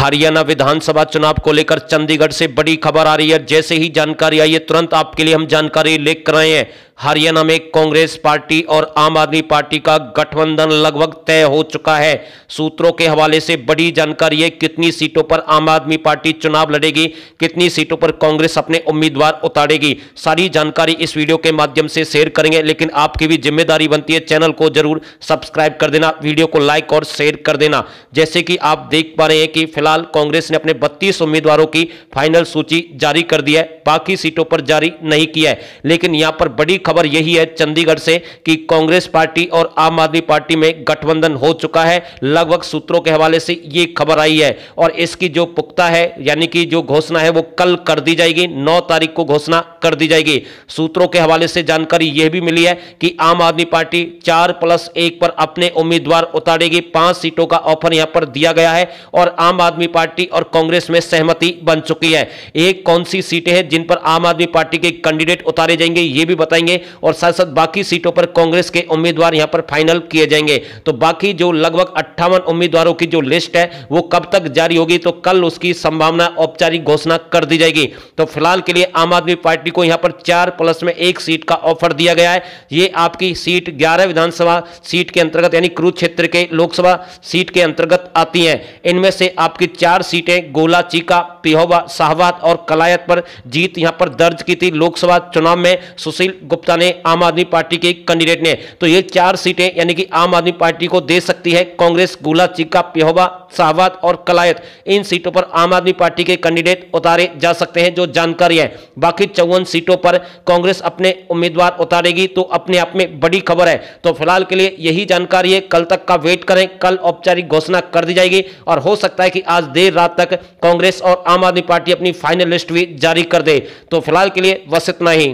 हरियाणा विधानसभा चुनाव को लेकर चंडीगढ़ से बड़ी खबर आ रही है जैसे ही जानकारी आई है तुरंत आपके लिए हम जानकारी लेकर रहे हैं हरियाणा में कांग्रेस पार्टी और आम आदमी पार्टी का गठबंधन लगभग तय हो चुका है सूत्रों के हवाले से बड़ी जानकारी है कितनी सीटों पर आम आदमी पार्टी चुनाव लड़ेगी कितनी सीटों पर कांग्रेस अपने उम्मीदवार उतारेगी सारी जानकारी इस वीडियो के माध्यम से शेयर करेंगे लेकिन आपकी भी जिम्मेदारी बनती है चैनल को जरूर सब्सक्राइब कर देना वीडियो को लाइक और शेयर कर देना जैसे कि आप देख पा रहे हैं कि फिलहाल कांग्रेस ने अपने बत्तीस उम्मीदवारों की फाइनल सूची जारी कर दी है बाकी सीटों पर जारी नहीं किया है लेकिन यहाँ पर बड़ी खबर यही है चंडीगढ़ से कि कांग्रेस पार्टी और आम आदमी पार्टी में गठबंधन हो चुका है लगभग सूत्रों के हवाले से ये खबर आई है और इसकी जो पुख्ता है यानी कि जो घोषणा है वो कल कर दी जाएगी नौ तारीख को घोषणा कर दी जाएगी सूत्रों के हवाले से जानकारी यह भी मिली है कि आम आदमी पार्टी चार प्लस एक पर अपने उम्मीदवार उतारेगी पांच सीटों का ऑफर यहां पर दिया गया है और आम आदमी पार्टी और कांग्रेस में सहमति बन चुकी है एक कौन सी सीटें हैं जिन पर आम आदमी पार्टी के कैंडिडेट उतारे जाएंगे यह भी बताएंगे जाएंगे और साथ साथ बाकी सीटों पर कांग्रेस के उम्मीदवार यहां पर फाइनल किए जाएंगे तो बाकी जो लगभग अट्ठावन उम्मीदवारों की जो लिस्ट है वो कब तक जारी होगी तो कल उसकी संभावना औपचारिक घोषणा कर दी जाएगी तो फिलहाल के लिए आम आदमी पार्टी को यहां पर चार प्लस में एक सीट का ऑफर दिया गया है ये आपकी सीट ग्यारह विधानसभा सीट के अंतर्गत यानी क्षेत्र के लोकसभा सीट के अंतर्गत आती है इनमें से आपकी चार सीटें गोला चीका पिहोवा शाहबाद और कलायत पर जीत यहां पर दर्ज की थी लोकसभा चुनाव में सुशील गुप्ता गुप्ता ने आम आदमी पार्टी के कैंडिडेट ने तो ये चार सीटें यानी कि आम आदमी पार्टी को दे सकती है कांग्रेस गुला चिक्का पिहोबा शाहबाद और कलायत इन सीटों पर आम आदमी पार्टी के कैंडिडेट उतारे जा सकते हैं जो जानकारी है बाकी चौवन सीटों पर कांग्रेस अपने उम्मीदवार उतारेगी तो अपने आप में बड़ी खबर है तो फिलहाल के लिए यही जानकारी है कल तक का वेट करें कल औपचारिक घोषणा कर दी जाएगी और हो सकता है कि आज देर रात तक कांग्रेस और आम आदमी पार्टी अपनी फाइनल लिस्ट भी जारी कर दे तो फिलहाल के लिए बस इतना ही